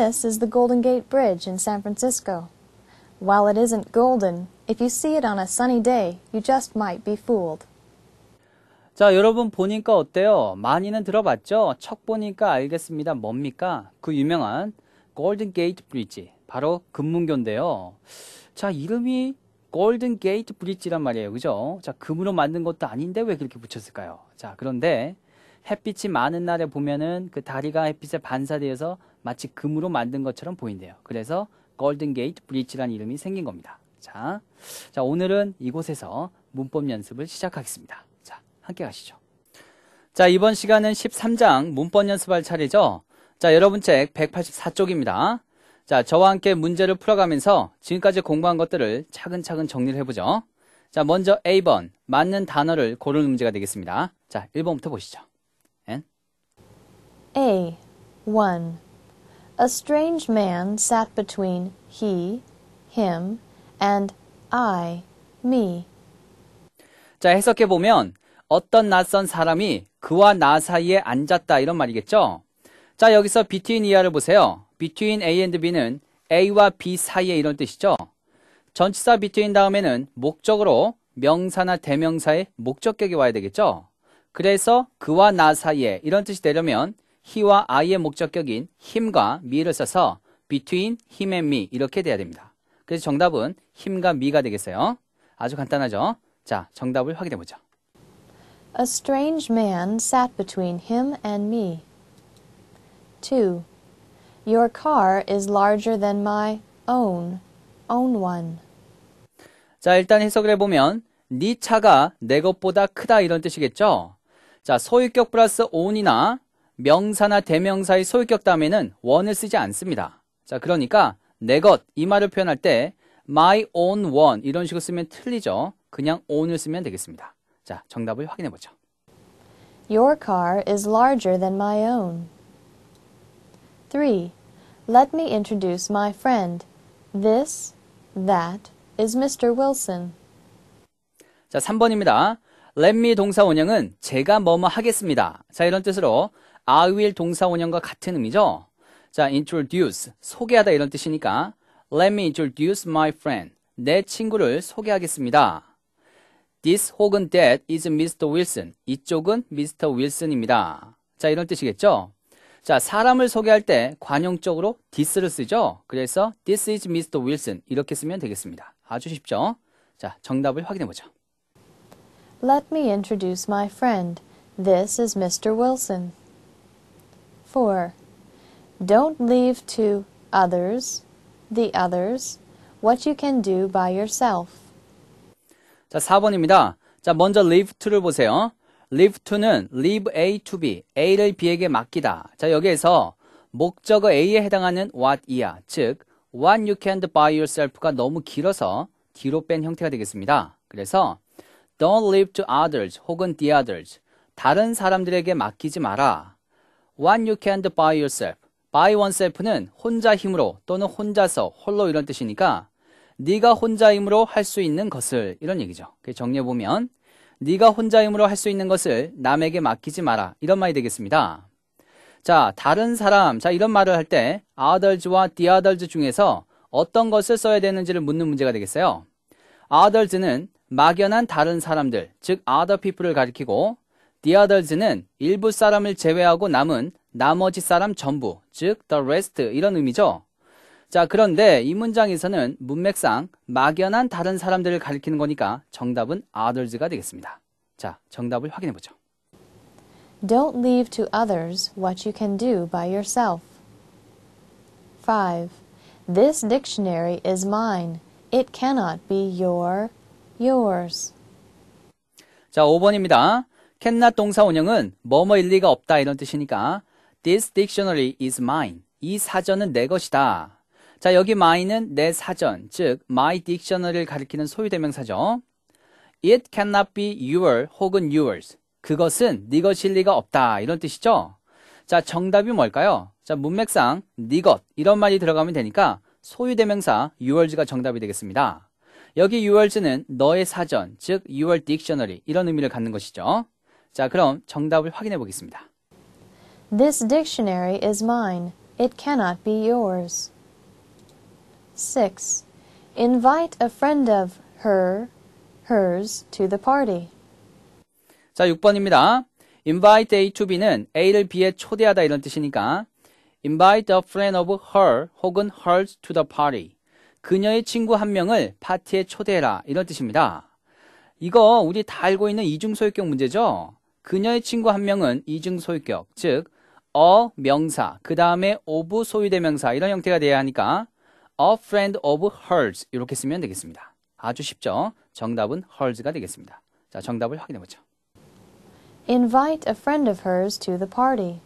this is the Golden Gate Bridge in San Francisco. While it isn't golden, if you see it on a sunny day, you just might be fooled. 자, 여러분 보니까 어때요? 많이는 들어봤죠? 척 보니까 알겠습니다. 뭡니까? 그 유명한 골든 게이트 브릿지. 바로 금문교인데요. 자, 이름이 골든 게이트 브릿지란 말이에요. 그죠? 자, 금으로 만든 것도 아닌데 왜 그렇게 붙였을까요? 자, 그런데 햇빛이 많은 날에 보면은 그 다리가 햇빛에 반사되어서 마치 금으로 만든 것처럼 보인대요. 그래서 골든 게이트 브릿지라는 이름이 생긴 겁니다. 자, 자 오늘은 이곳에서 문법 연습을 시작하겠습니다. 자, 함께 가시죠. 자, 이번 시간은 13장 문법 연습할 차례죠. 자, 여러분 책 184쪽입니다. 자, 저와 함께 문제를 풀어가면서 지금까지 공부한 것들을 차근차근 정리를 해보죠. 자, 먼저 A번, 맞는 단어를 고르는 문제가 되겠습니다. 자, 1번부터 보시죠. n A. 1. A strange man sat between he, him, and I, me. 자, 해석해 보면 어떤 낯선 사람이 그와 나 사이에 앉았다 이런 말이겠죠? 자, 여기서 between 이하를 보세요. between A and B는 A와 B 사이에 이런 뜻이죠. 전치사 between 다음에는 목적으로 명사나 대명사의 목적격이 와야 되겠죠? 그래서 그와 나 사이에 이런 뜻이 되려면 he와 I의 목적격인 힘과 me를 써서 between him and me 이렇게 돼야 됩니다. 그래서 정답은 힘과 me가 되겠어요. 아주 간단하죠? 자, 정답을 확인해 보죠. A strange man sat between him and me. 2. Your car is larger than my own. own one. 자, 일단 해석을 해 보면 네 차가 내 것보다 크다 이런 뜻이겠죠? 자, 소유격 플러스 on이나 명사나 대명사의 소유격 다음에는 원을 쓰지 않습니다. 자, 그러니까 내 것 이 말을 표현할 때 my own one 이런 식으로 쓰면 틀리죠. 그냥 own을 쓰면 되겠습니다. 자, 정답을 확인해 보죠. Your car is larger than my own. 3. Let me introduce my friend. This, that is Mr. Wilson. 자, 3번입니다. let me 동사 원형은 제가 뭐뭐 하겠습니다. 자, 이런 뜻으로 I will 동사 원형과 같은 의미죠. 자, introduce 소개하다 이런 뜻이니까 Let me introduce my friend. 내 친구를 소개하겠습니다. This 혹은 that is Mr. Wilson. 이쪽은 Mr. Wilson입니다. 자, 이런 뜻이겠죠? 자, 사람을 소개할 때 관용적으로 this를 쓰죠. 그래서 this is Mr. Wilson 이렇게 쓰면 되겠습니다. 아주 쉽죠? 자, 정답을 확인해 보죠. Let me introduce my friend. This is Mr. Wilson. 4. Don't leave to others, the others, what you can do by yourself. 자, 4번입니다. 자, 먼저 leave to를 보세요. leave to는 leave A to B, A를 B에게 맡기다. 자, 여기에서 목적어 A에 해당하는 what 이야, 즉 what you can do by yourself가 너무 길어서 뒤로 뺀 형태가 되겠습니다. 그래서 don't leave to others 혹은 the others, 다른 사람들에게 맡기지 마라. One you can do by yourself. by oneself는 혼자 힘으로 또는 혼자서 홀로 이런 뜻이니까 네가 혼자 힘으로 할 수 있는 것을 이런 얘기죠. 정리해 보면 네가 혼자 힘으로 할 수 있는 것을 남에게 맡기지 마라. 이런 말이 되겠습니다. 자, 다른 사람. 자, 이런 말을 할 때 others와 the others 중에서 어떤 것을 써야 되는지를 묻는 문제가 되겠어요. others는 막연한 다른 사람들, 즉 other people을 가리키고 The others는 일부 사람을 제외하고 남은 나머지 사람 전부, 즉 the rest 이런 의미죠. 자, 그런데 이 문장에서는 문맥상 막연한 다른 사람들을 가리키는 거니까 정답은 others가 되겠습니다. 자, 정답을 확인해 보죠. Don't leave to others what you can do by yourself. 5. This dictionary is mine. It cannot be your, yours. 자, 5번입니다. cannot 동사 원형은 뭐뭐일 리가 없다 이런 뜻이니까 this dictionary is mine. 이 사전은 내 것이다. 자, 여기 mine은 내 사전, 즉 my dictionary를 가리키는 소유대명사죠. it cannot be your 혹은 yours. 그것은 네 것일 리가 없다 이런 뜻이죠. 자, 정답이 뭘까요? 자, 문맥상 네 것 이런 말이 들어가면 되니까 소유대명사 yours가 정답이 되겠습니다. 여기 yours는 너의 사전, 즉 your dictionary 이런 의미를 갖는 것이죠. 자, 그럼 정답을 확인해 보겠습니다. This dictionary is mine. It cannot be yours. 6. Invite a friend of her, hers to the party. 자, 6번입니다. invite A to B는 A를 B에 초대하다 이런 뜻이니까 invite a friend of her 혹은 hers to the party. 그녀의 친구 한 명을 파티에 초대해라 이런 뜻입니다. 이거 우리 다 알고 있는 이중소유격 문제죠? 그녀의 친구 한 명은 이중 소유격, 즉어 명사, 그 다음에 of 소유대명사 이런 형태가 돼야 하니까 a friend of hers 이렇게 쓰면 되겠습니다. 아주 쉽죠? 정답은 hers가 되겠습니다. 자, 정답을 확인해 보죠. Invite a friend of hers to the party.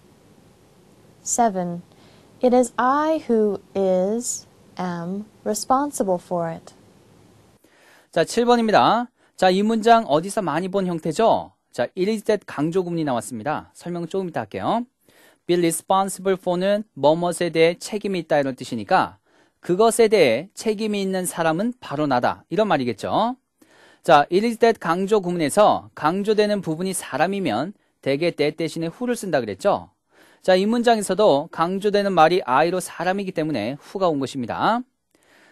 7. It is I who is am responsible for it. 자, 7번입니다. 자, 이 문장 어디서 많이 본 형태죠? 자, i 일 is 강조 구문이 나왔습니다. 설명 조금 이따 할게요. be responsible for는 뭐뭐에 대해 책임이 있다 이런 뜻이니까 그것에 대해 책임이 있는 사람은 바로 나다 이런 말이겠죠. 자, i 일 is 강조 구문에서 강조되는 부분이 사람이면 대개 때 대신에 후를 쓴다 그랬죠. 자, 이 문장에서도 강조되는 말이 I로 사람이기 때문에 후가온 것입니다.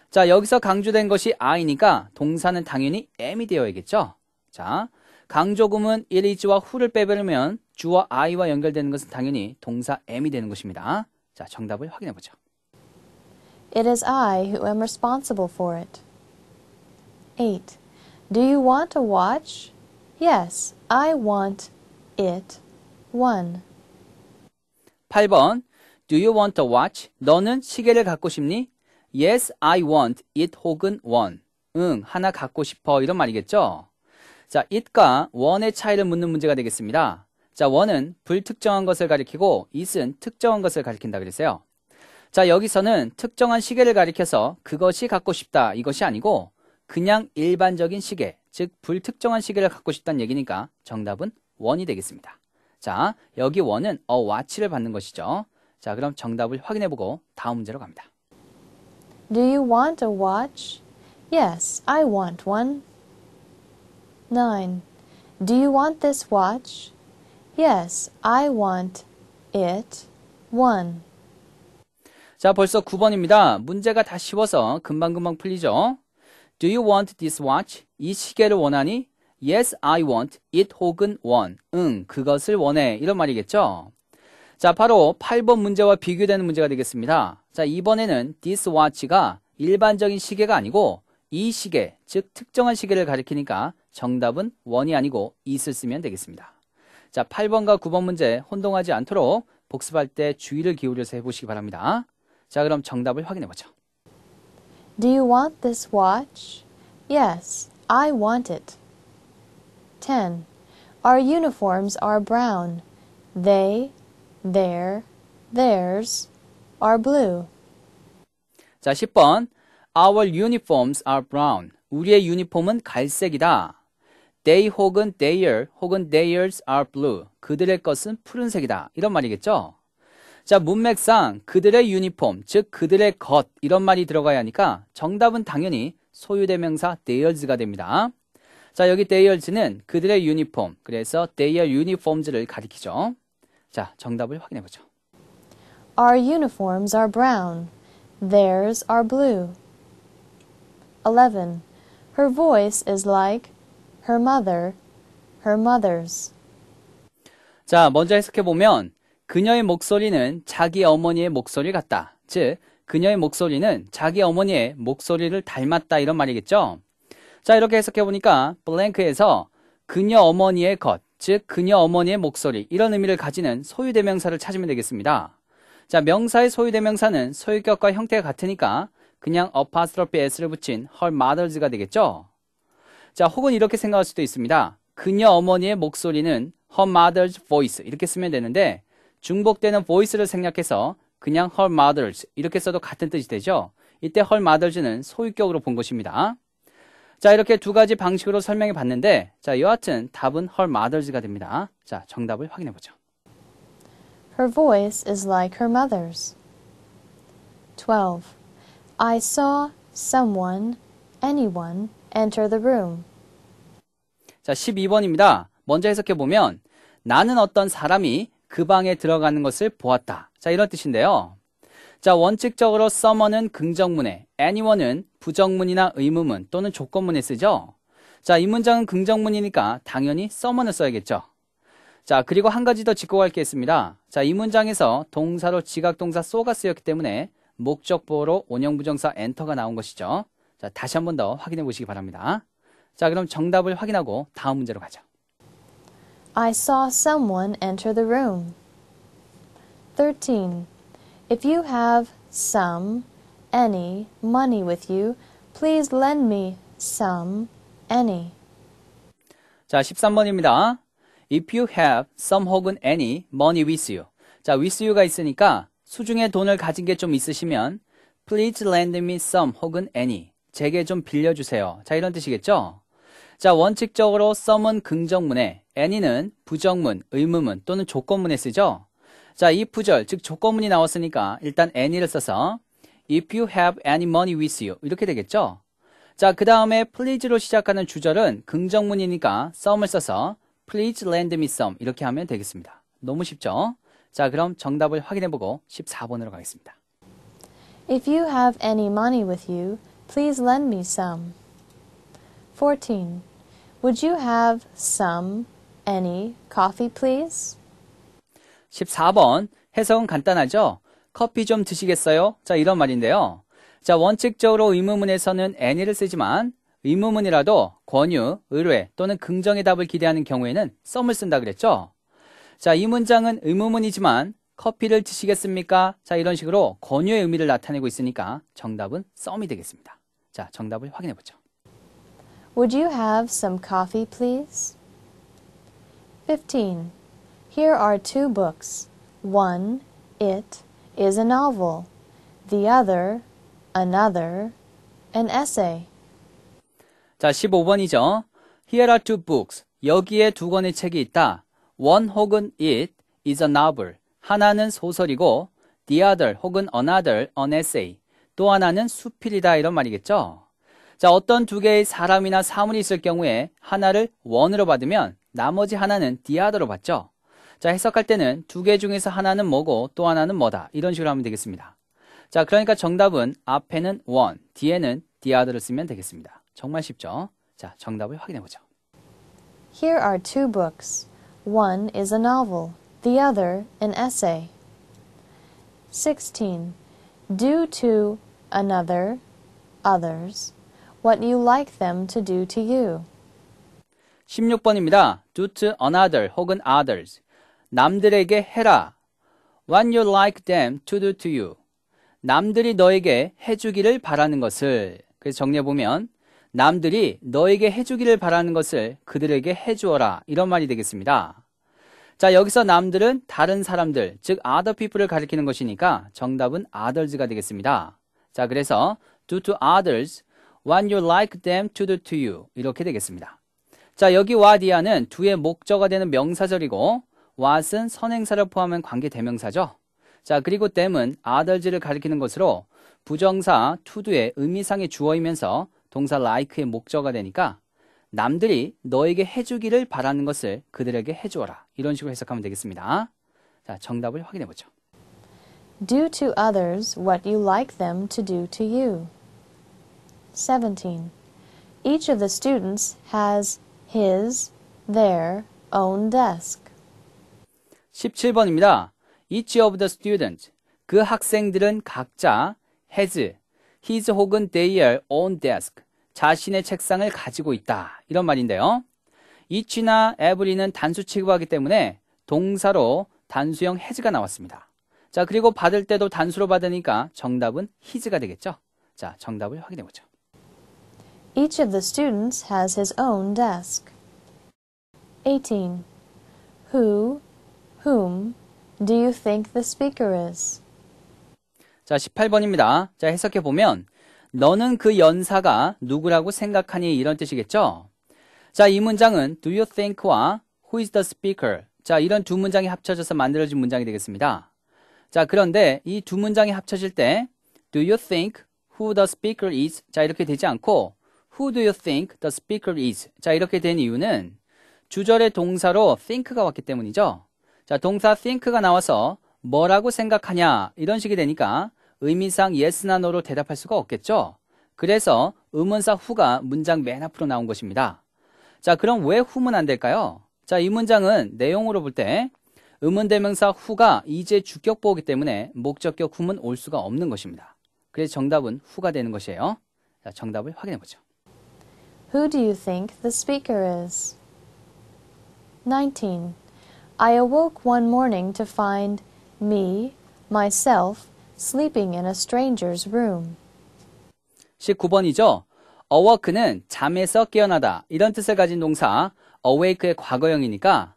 자, 여기서 강조된 것이 I니까 동사는 당연히 am이 되어야겠죠. 자, 강조금은 1이지와 후를 빼버리면 주와 I와 연결되는 것은 당연히 동사 M이 되는 것입니다. 자, 정답을 확인해 보죠. It is I who am responsible for it. 8. Do you want a watch? Yes, I want it. 1. 8번 Do you want a watch? 너는 시계를 갖고 싶니? Yes, I want it 혹은 one. 응, 하나 갖고 싶어. 이런 말이겠죠? 자, it과 o n e 의 차이를 묻는 문제가 되겠습니다. 자, o n e 은 불특정한 것을 가리키고 it은 특정한 것을 가리킨다 그랬어요. 자, 여기서는 특정한 시계를 가리켜서 그것이 갖고 싶다 이것이 아니고 그냥 일반적인 시계, 즉 불특정한 시계를 갖고 싶다는 얘기니까 정답은 o n e 이 되겠습니다. 자, 여기 o n e 은어 와치를 받는 것이죠. 자, 그럼 정답을 확인해보고 다음 문제로 갑니다. Do you want a watch? Yes, I want one. 9. Do you want this watch? Yes, I want it. 1. 자, 벌써 9번입니다. 문제가 다 쉬워서 금방금방 풀리죠? Do you want this watch? 이 시계를 원하니? Yes, I want it 혹은 o n e 응, 그것을 원해. 이런 말이겠죠? 자, 바로 8번 문제와 비교되는 문제가 되겠습니다. 자, 이번에는 this watch가 일반적인 시계가 아니고 이 시계, 즉 특정한 시계를 가리키니까 정답은 원이 아니고 있을 쓰면 되겠습니다. 자, 8번과 9번 문제 혼동하지 않도록 복습할 때 주의를 기울여서 해보시기 바랍니다. 자, 그럼 정답을 확인해보죠. Do you want this watch? Yes, I want it. 10. Our uniforms are brown. They, their, theirs are blue. 자, 10번. Our uniforms are brown. 우리의 유니폼은 갈색이다. They 혹은 their 혹은 theirs are blue. 그들의 것은 푸른색이다. 이런 말이겠죠? 자, 문맥상 그들의 유니폼, 즉 그들의 것 이런 말이 들어가야 하니까 정답은 당연히 소유대명사 theirs가 됩니다. 자, 여기 theirs는 그들의 유니폼, 그래서 their uniforms를 가리키죠. 자, 정답을 확인해 보죠. Our uniforms are brown. Theirs are blue. 11. Her voice is like her mother, her mother's. 자, 먼저 해석해 보면 그녀의 목소리는 자기 어머니의 목소리 같다. 즉, 그녀의 목소리는 자기 어머니의 목소리를 닮았다 이런 말이겠죠. 자, 이렇게 해석해 보니까 블랭크에서 그녀 어머니의 것, 즉 그녀 어머니의 목소리 이런 의미를 가지는 소유 대명사를 찾으면 되겠습니다. 자, 명사의 소유 대명사는 소유격과 형태가 같으니까 그냥 apostrophe s를 붙인 her mother's가 되겠죠. 자, 혹은 이렇게 생각할 수도 있습니다. 그녀 어머니의 목소리는 her mother's voice 이렇게 쓰면 되는데 중복되는 voice를 생략해서 그냥 her mother's 이렇게 써도 같은 뜻이 되죠. 이때 her mother's는 소유격으로 본 것입니다. 자, 이렇게 두 가지 방식으로 설명해 봤는데 자, 여하튼 답은 her mother's가 됩니다. 자, 정답을 확인해 보죠. Her voice is like her mother's. 12. I saw someone, anyone enter the room. 자, 12번입니다. 먼저 해석해 보면 나는 어떤 사람이 그 방에 들어가는 것을 보았다. 자, 이런 뜻인데요. 자, 원칙적으로 someone은 긍정문에, anyone은 부정문이나 의문문 또는 조건문에 쓰죠. 자, 이 문장은 긍정문이니까 당연히 someone을 써야겠죠. 자, 그리고 한 가지 더 짚고 갈 게 있습니다. 자, 이 문장에서 동사로 지각동사 so가 쓰였기 때문에 목적보로 원형부정사 enter가 나온 것이죠. 자, 다시 한 번 더 확인해 보시기 바랍니다. 자, 그럼 정답을 확인하고 다음 문제로 가죠. I saw someone enter the room. 13. If you have some, any money with you, please lend me some, any. 자, 13번입니다. If you have some 혹은 any money with you. 자, with you가 있으니까 수중에 돈을 가진 게 좀 있으시면 please lend me some 혹은 any. 제게 좀 빌려주세요. 자, 이런 뜻이겠죠? 자, 원칙적으로 some은 긍정문에 any는 부정문, 의문문 또는 조건문에 쓰죠. 자, 이 부절, 즉 조건문이 나왔으니까 일단 any를 써서 if you have any money with you 이렇게 되겠죠? 자, 그 다음에 please로 시작하는 주절은 긍정문이니까 some을 써서 please lend me some 이렇게 하면 되겠습니다. 너무 쉽죠? 자, 그럼 정답을 확인해보고 14번으로 가겠습니다. If you have any money with you, Please lend me some. 14. Would you have some, any coffee, please? 14번. 해석은 간단하죠? 커피 좀 드시겠어요? 자, 이런 말인데요. 자, 원칙적으로 의무문에서는 any를 쓰지만 의무문이라도 권유, 의뢰 또는 긍정의 답을 기대하는 경우에는 썸을 쓴다 그랬죠? 자, 이 문장은 의무문이지만 커피를 드시겠습니까? 자, 이런 식으로 권유의 의미를 나타내고 있으니까 정답은 썸이 되겠습니다. 자, 정답을 확인해 보죠. Would you have some coffee, please? 15. Here are two books. One, it, is a novel. The other, another, an essay. 자, 15번이죠. Here are two books. 여기에 두 권의 책이 있다. One 혹은 it is a novel. 하나는 소설이고 the other 혹은 another, an essay, 또 하나는 수필이다 이런 말이겠죠. 자, 어떤 두 개의 사람이나 사물이 있을 경우에 하나를 원으로 받으면 나머지 하나는 the other로 받죠. 자, 해석할 때는 두 개 중에서 하나는 뭐고 또 하나는 뭐다 이런 식으로 하면 되겠습니다. 자, 그러니까 정답은 앞에는 원, 뒤에는 the other를 쓰면 되겠습니다. 정말 쉽죠? 자, 정답을 확인해 보죠. Here are two books. One is a novel. the other an essay. 16. Do to another, others, what you like them to do to you. 16번입니다. Do to another 혹은 others. 남들에게 해라. What you like them to do to you. 남들이 너에게 해주기를 바라는 것을. 그래서 정리해보면, 남들이 너에게 해주기를 바라는 것을 그들에게 해주어라. 이런 말이 되겠습니다. 자, 여기서 남들은 다른 사람들, 즉 other people을 가리키는 것이니까 정답은 others가 되겠습니다. 자, 그래서 do to others when you like them to do to you 이렇게 되겠습니다. 자, 여기 what이야는 두의 목적어 되는 명사절이고 what은 선행사를 포함한 관계 대명사죠. 자, 그리고 them은 others를 가리키는 것으로 부정사 to do의 의미상의 주어이면서 동사 like의 목적어가 되니까 남들이 너에게 해주기를 바라는 것을 그들에게 해주어라. 이런 식으로 해석하면 되겠습니다. 자, 정답을 확인해 보죠. Do to others what you like them to do to you. 17. Each of the students has his, their own desk. 17번입니다. Each of the students. 그 학생들은 각자 has, his 혹은 their own desk. 자신의 책상을 가지고 있다. 이런 말인데요. 이치나 에브리는 단수 취급하기 때문에 동사로 단수형 해즈가 나왔습니다. 자, 그리고 받을 때도 단수로 받으니까 정답은 히즈가 되겠죠. 자, 정답을 확인해 보죠. Each of the students has his own desk. 18. Who, whom do you think the speaker is? 자, 18번입니다. 자, 해석해 보면 너는 그 연사가 누구라고 생각하니 이런 뜻이겠죠? 자, 이 문장은 do you think와 who is the speaker? 자, 이런 두 문장이 합쳐져서 만들어진 문장이 되겠습니다. 자, 그런데 이 두 문장이 합쳐질 때 do you think who the speaker is? 자, 이렇게 되지 않고 who do you think the speaker is? 자, 이렇게 된 이유는 주절의 동사로 think가 왔기 때문이죠. 자, 동사 think가 나와서 뭐라고 생각하냐 이런 식이 되니까 의미상 yes나 no로 대답할 수가 없겠죠? 그래서 음문사 후가 문장 맨 앞으로 나온 것입니다. 자, 그럼 왜후문안 될까요? 자, 이 문장은 내용으로 볼 때음문대명사 후가 이제 주격보호기 때문에 목적격 후문 올 수가 없는 것입니다. 그래서 정답은 후가 되는 것이에요. 자, 정답을 확인해 보죠. Who do you think the speaker is? 19. I awoke one morning to find me, myself, sleeping in a stranger's room. 19번이죠. awake는 잠에서 깨어나다 이런 뜻을 가진 동사 awake의 과거형이니까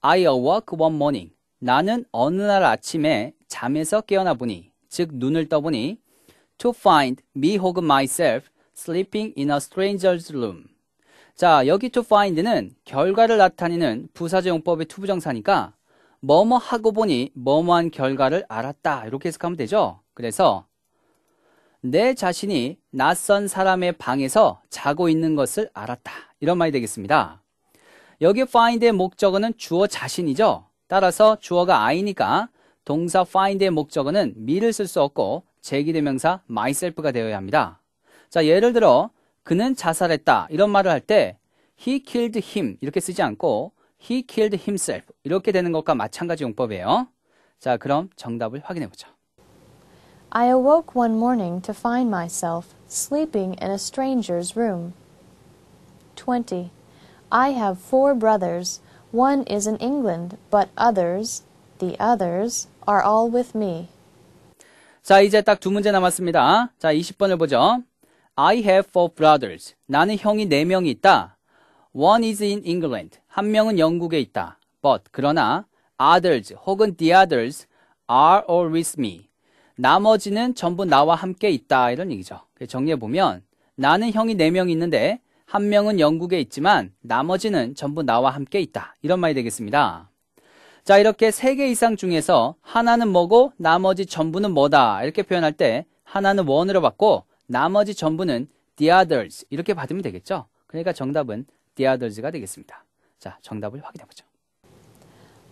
I awoke one morning. 나는 어느 날 아침에 잠에서 깨어나 보니 즉 눈을 떠보니 to find me 혹은 myself sleeping in a stranger's room. 자, 여기 to find는 결과를 나타내는 부사제용법의 투부정사니까 뭐뭐 하고 보니 뭐뭐한 결과를 알았다. 이렇게 해석하면 되죠. 그래서 내 자신이 낯선 사람의 방에서 자고 있는 것을 알았다. 이런 말이 되겠습니다. 여기 find의 목적어는 주어 자신이죠. 따라서 주어가 I니까 동사 find의 목적어는 me를 쓸 수 없고 제기대명사 myself가 되어야 합니다. 자, 예를 들어 그는 자살했다. 이런 말을 할 때 he killed him 이렇게 쓰지 않고 He killed himself. 이렇게 되는 것과 마찬가지 용법이에요. 자, 그럼 정답을 확인해 보죠. I awoke one morning to find myself sleeping in a stranger's room. 20. I have four brothers. One is in England, but others, the others, are all with me. 자, 이제 딱 두 문제 남았습니다. 자, 20번을 보죠. I have four brothers. 나는 형이 네 명이 있다. One is in England. 한 명은 영국에 있다. But 그러나 others 혹은 the others are all with me. 나머지는 전부 나와 함께 있다. 이런 얘기죠. 정리해 보면 나는 형이 4명 있는데 한 명은 영국에 있지만 나머지는 전부 나와 함께 있다. 이런 말이 되겠습니다. 자, 이렇게 3개 이상 중에서 하나는 뭐고 나머지 전부는 뭐다. 이렇게 표현할 때 하나는 원으로 받고 나머지 전부는 the others 이렇게 받으면 되겠죠. 그러니까 정답은 디아더즈가 되겠습니다. 자, 정답을 확인해 보죠.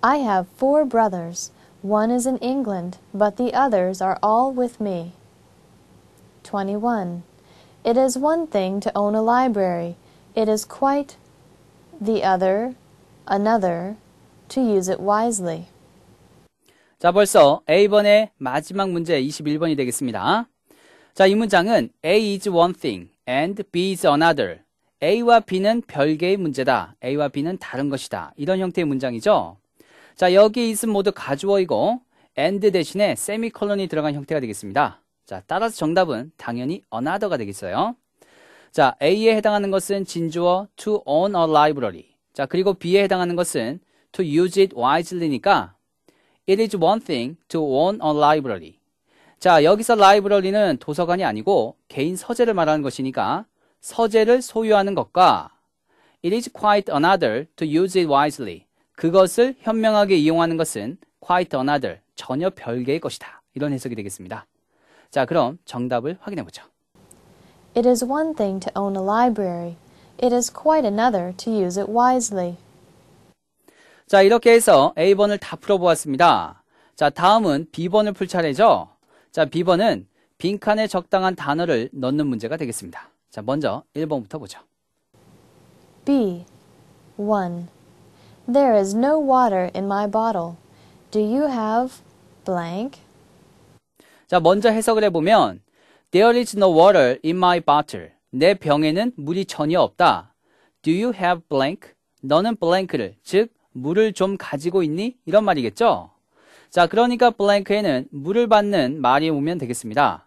I have four brothers. One is in England, but the others are all with me. 21. It is one thing to own a library. It is quite the other, another, to use it wisely. 자, 벌써 A번의 마지막 문제 21번이 되겠습니다. 자, 이 문장은 A is one thing and B is another A와 B는 별개의 문제다. A와 B는 다른 것이다. 이런 형태의 문장이죠. 자, 여기 있음 모두 가주어이고 and 대신에 세미콜론이 들어간 형태가 되겠습니다. 자, 따라서 정답은 당연히 another가 되겠어요. 자, A에 해당하는 것은 진주어 to own a library. 자, 그리고 B에 해당하는 것은 to use it wisely니까 it is one thing to own a library. 자, 여기서 library는 도서관이 아니고 개인 서재를 말하는 것이니까 서재를 소유하는 것과 It is quite another to use it wisely. 그것을 현명하게 이용하는 것은 quite another, 전혀 별개의 것이다. 이런 해석이 되겠습니다. 자, 그럼 정답을 확인해 보죠. It is one thing to own a library. It is quite another to use it wisely. 자, 이렇게 해서 A번을 다 풀어보았습니다. 자, 다음은 B번을 풀 차례죠. 자, B번은 빈칸에 적당한 단어를 넣는 문제가 되겠습니다. 자, 먼저 1번부터 보죠. B. 1. There is no water in my bottle. Do you have blank? 자, 먼저 해석을 해보면 There is no water in my bottle. 내 병에는 물이 전혀 없다. Do you have blank? 너는 blank를, 즉 물을 좀 가지고 있니? 이런 말이겠죠? 자, 그러니까 blank에는 물을 받는 말이 오면 되겠습니다.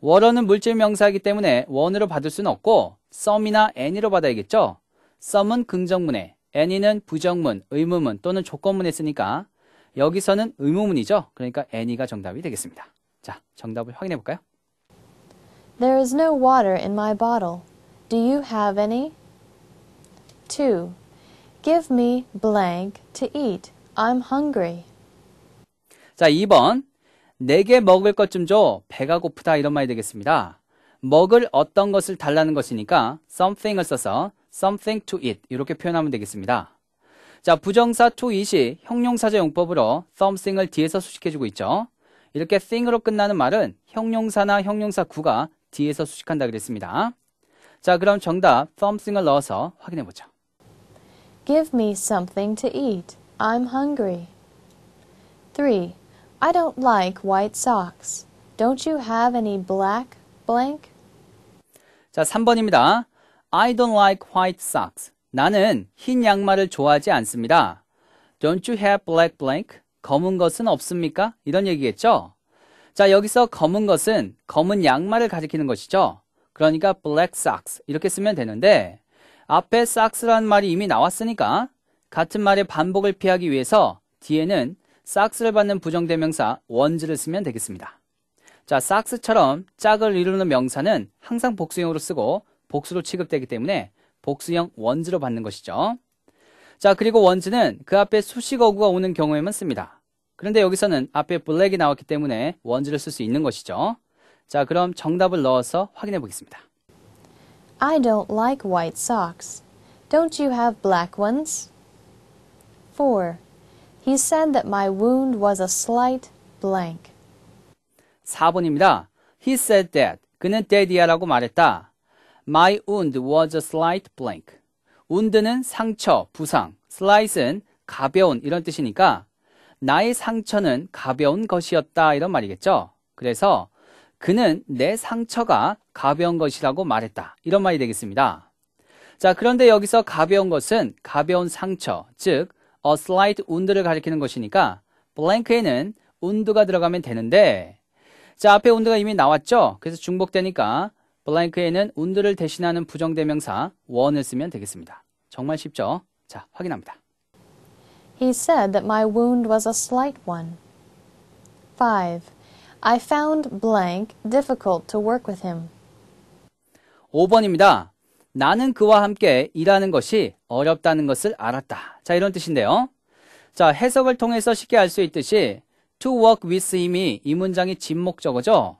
워러는 물질 명사이기 때문에 원으로 받을 수는 없고 썸이나 애니로 받아야겠죠. 썸은 긍정문에, 애니는 부정문, 의문문 또는 조건문에 쓰니까 여기서는 의문문이죠. 그러니까 애니가 정답이 되겠습니다. 자, 정답을 확인해 볼까요? There is no water in my bottle. Do you have any? 2. Give me blank to eat. I'm hungry. 자, 2번. 내게 먹을 것 좀 줘. 배가 고프다. 이런 말이 되겠습니다. 먹을 어떤 것을 달라는 것이니까 something을 써서 something to eat 이렇게 표현하면 되겠습니다. 자, 부정사 to eat이 형용사제 용법으로 something을 뒤에서 수식해주고 있죠. 이렇게 thing으로 끝나는 말은 형용사나 형용사구가 뒤에서 수식한다 그랬습니다. 자, 그럼 정답 something을 넣어서 확인해보죠. Give me something to eat. I'm hungry. 3. I don't like white socks. Don't you have any black blank? 자, 3번입니다. I don't like white socks. 나는 흰 양말을 좋아하지 않습니다. Don't you have black blank? 검은 것은 없습니까? 이런 얘기겠죠? 자, 여기서 검은 것은 검은 양말을 가리키는 것이죠. 그러니까 black socks 이렇게 쓰면 되는데 앞에 socks라는 말이 이미 나왔으니까 같은 말의 반복을 피하기 위해서 뒤에는 싹스를 받는 부정대명사 원즈를 쓰면 되겠습니다. 자, 싹스처럼 짝을 이루는 명사는 항상 복수형으로 쓰고 복수로 취급되기 때문에 복수형 원즈로 받는 것이죠. 자, 그리고 원즈는 그 앞에 수식어구가 오는 경우에만 씁니다. 그런데 여기서는 앞에 블랙이 나왔기 때문에 원즈를 쓸 수 있는 것이죠. 자, 그럼 정답을 넣어서 확인해 보겠습니다. I don't like white socks. Don't you have black ones? 4. He said that my wound was a slight blank. 4번입니다. He said that. 그는 때디야라고 말했다. My wound was a slight blank. wound는 상처, 부상, slight은 가벼운 이런 뜻이니까 나의 상처는 가벼운 것이었다 이런 말이겠죠. 그래서 그는 내 상처가 가벼운 것이라고 말했다. 이런 말이 되겠습니다. 자, 그런데 여기서 가벼운 것은 가벼운 상처, 즉 a slight wound를 가리키는 것이니까 blank에는 wound가 들어가면 되는데 자 앞에 wound가 이미 나왔죠? 그래서 중복되니까 blank에는 wound를 대신하는 부정대명사 one을 쓰면 되겠습니다. 정말 쉽죠? 자 확인합니다. He said that my wound was a slight one. 5. I found blank difficult to work with him. 5번입니다. 나는 그와 함께 일하는 것이 어렵다는 것을 알았다. 자, 이런 뜻인데요. 자, 해석을 통해서 쉽게 알 수 있듯이 to work with him이 이문장이 진목적어죠.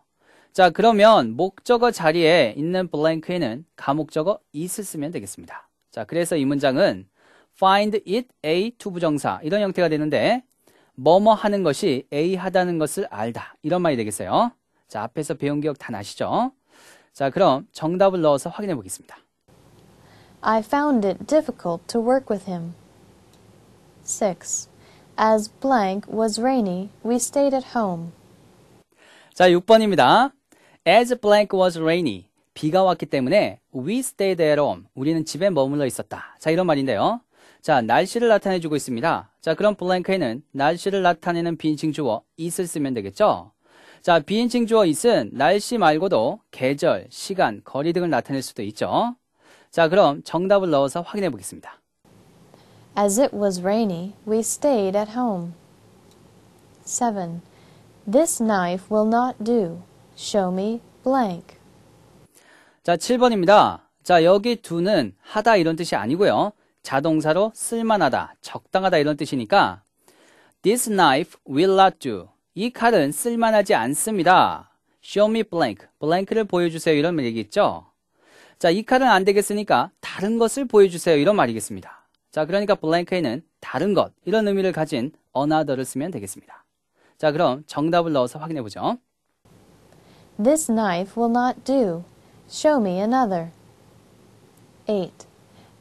자, 그러면 목적어 자리에 있는 블랭크에는 가목적어 is 쓰면 되겠습니다. 자, 그래서 이 문장은 find it a to 부정사 이런 형태가 되는데 뭐뭐 하는 것이 a 하다는 것을 알다 이런 말이 되겠어요. 자, 앞에서 배운 기억 다 나시죠? 자, 그럼 정답을 넣어서 확인해 보겠습니다. I found it difficult to work with him. 6. As blank was rainy, we stayed at home. 자, 6번입니다. As blank was rainy. 비가 왔기 때문에 we stayed at home. 우리는 집에 머물러 있었다. 자, 이런 말인데요. 자, 날씨를 나타내 주고 있습니다. 자, 그럼 블랭크에는 날씨를 나타내는 비인칭 주어 it을 쓰면 되겠죠? 자, 비인칭 주어 it은 날씨 말고도 계절, 시간, 거리 등을 나타낼 수도 있죠. 자, 그럼 정답을 넣어서 확인해 보겠습니다. As it was rainy, we stayed at home. 7. This knife will not do. Show me blank. 자, 7번입니다. 자, 여기 do는 하다 이런 뜻이 아니고요. 자동사로 쓸만하다, 적당하다 이런 뜻이니까 This knife will not do. 이 칼은 쓸만하지 않습니다. Show me blank. blank를 보여주세요. 이런 얘기 있죠? 자, 이 칼은 안 되겠으니까 다른 것을 보여주세요. 이런 말이겠습니다. 자, 그러니까 블랭크 n 에는 다른 것, 이런 의미를 가진 another를 쓰면 되겠습니다. 자, 그럼 정답을 넣어서 확인해 보죠. This knife will not do. Show me another. 8.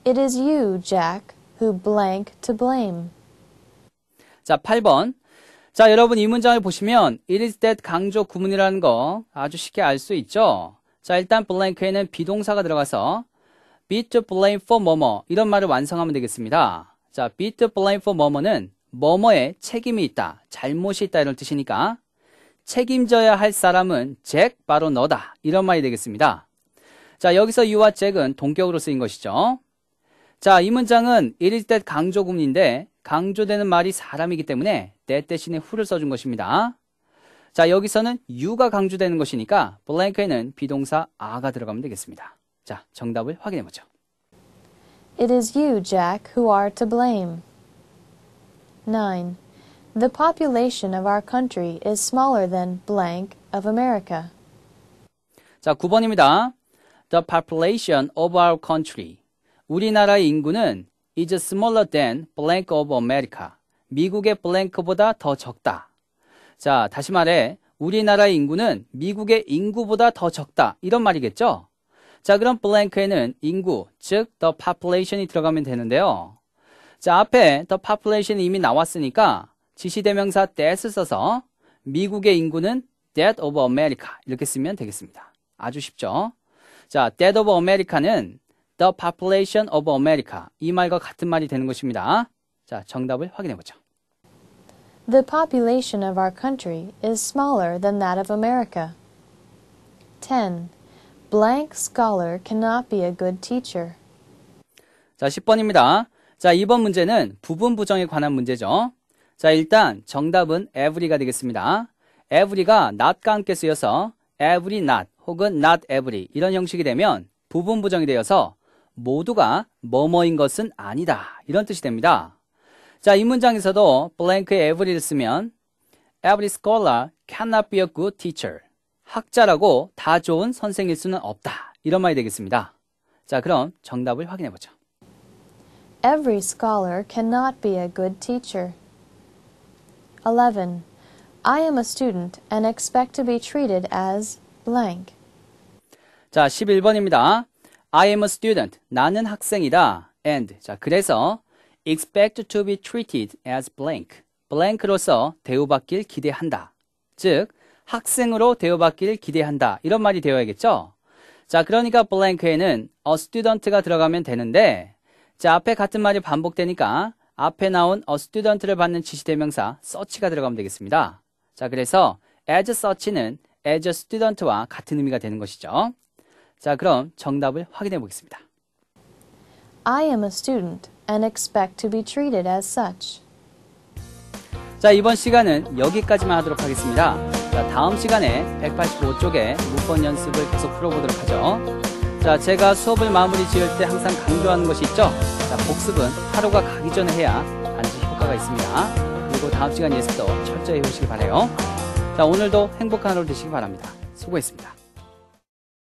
It is you, Jack, who blank to blame. 자, 8번. 자, 여러분 이 문장을 보시면 it is that 강조 구문이라는 거 아주 쉽게 알 수 있죠? 자, 일단 블랭크에는 비동사가 들어가서 be to blame for 뭐뭐 이런 말을 완성하면 되겠습니다. 자, be to blame for 뭐뭐는 뭐뭐에 책임이 있다, 잘못이 있다 이런 뜻이니까 책임져야 할 사람은 잭 바로 너다 이런 말이 되겠습니다. 자, 여기서 you와 잭은 동격으로 쓰인 것이죠. 자, 이 문장은 it is that 강조구문인데 강조되는 말이 사람이기 때문에 that 대신에 who를 써준 것입니다. 자, 여기서는 you가 강조되는 것이니까 blank에는 비동사 a가 들어가면 되겠습니다. 자, 정답을 확인해 보죠. It is you, Jack, who are to blame. 9. The population of our country is smaller than blank of America. 자, 9번입니다. The population of our country. 우리나라의 인구는 is smaller than blank of America. 미국의 블랭크보다 더 적다. 자, 다시 말해 우리나라의 인구는 미국의 인구보다 더 적다. 이런 말이겠죠? 자, 그럼 블랭크에는 인구, 즉 the population이 들어가면 되는데요. 자, 앞에 the population이 이미 나왔으니까 지시대명사 that을 써서 미국의 인구는 that of America 이렇게 쓰면 되겠습니다. 아주 쉽죠? 자, that of America는 the population of America 이 말과 같은 말이 되는 것입니다. 자, 정답을 확인해 보죠. The population of our country is smaller than that of America. 10. Blank scholar cannot be a good teacher. 자, 10번입니다. 자, 이번 문제는 부분 부정에 관한 문제죠. 자, 일단 정답은 every가 되겠습니다. every가 not과 함께 쓰여서 every not 혹은 not every 이런 형식이 되면 부분 부정이 되어서 모두가 뭐뭐인 것은 아니다. 이런 뜻이 됩니다. 자, 이 문장에서도 blank의 every를 쓰면 every scholar cannot be a good teacher. 학자라고 다 좋은 선생일 수는 없다. 이런 말이 되겠습니다. 자, 그럼 정답을 확인해 보죠. Every scholar cannot be a good teacher. 11. I am a student and expect to be treated as blank. 자, 11번입니다. I am a student. 나는 학생이다. and 자, 그래서 expect to be treated as blank. blank로서 대우받길 기대한다. 즉, 학생으로 대우받길 기대한다. 이런 말이 되어야겠죠? 자, 그러니까 blank에는 a student가 들어가면 되는데, 자, 앞에 같은 말이 반복되니까 앞에 나온 a student를 받는 지시대명사 search가 들어가면 되겠습니다. 자, 그래서 as search는 as a student와 같은 의미가 되는 것이죠. 자, 그럼 정답을 확인해 보겠습니다. I am a student. and expect to be treated as such. 자, 이번 시간은 여기까지만 하도록 하겠습니다. 자, 다음 시간에 185쪽에 문법 연습을 계속 풀어보도록 하죠. 자, 제가 수업을 마무리 지을 때 항상 강조하는 것이 있죠. 자, 복습은 하루가 가기 전에 해야 반드시 효과가 있습니다. 그리고 다음 시간 예습도 철저히 해보시기 바래요. 자, 오늘도 행복한 하루 되시기 바랍니다. 수고했습니다.